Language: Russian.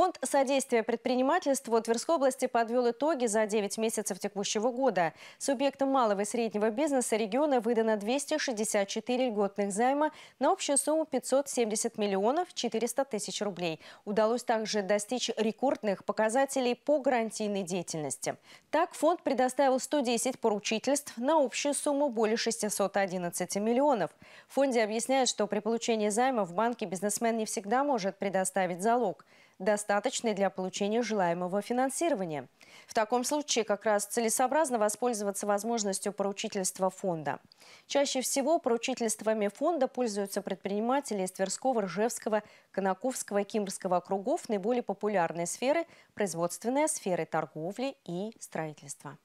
Фонд содействия предпринимательству Тверской области подвел итоги за 9 месяцев текущего года. Субъектам малого и среднего бизнеса региона выдано 264 льготных займа на общую сумму 570 миллионов 400 тысяч рублей. Удалось также достичь рекордных показателей по гарантийной деятельности. Так, фонд предоставил 110 поручительств на общую сумму более 611 миллионов. В фонде объясняют, что при получении займа в банке бизнесмен не всегда может предоставить залог достаточной для получения желаемого финансирования. В таком случае как раз целесообразно воспользоваться возможностью поручительства фонда. Чаще всего поручительствами фонда пользуются предприниматели из Тверского, Ржевского, Конаковского и Кимрского округов наиболее популярные сферы – производственная сферы торговли и строительства.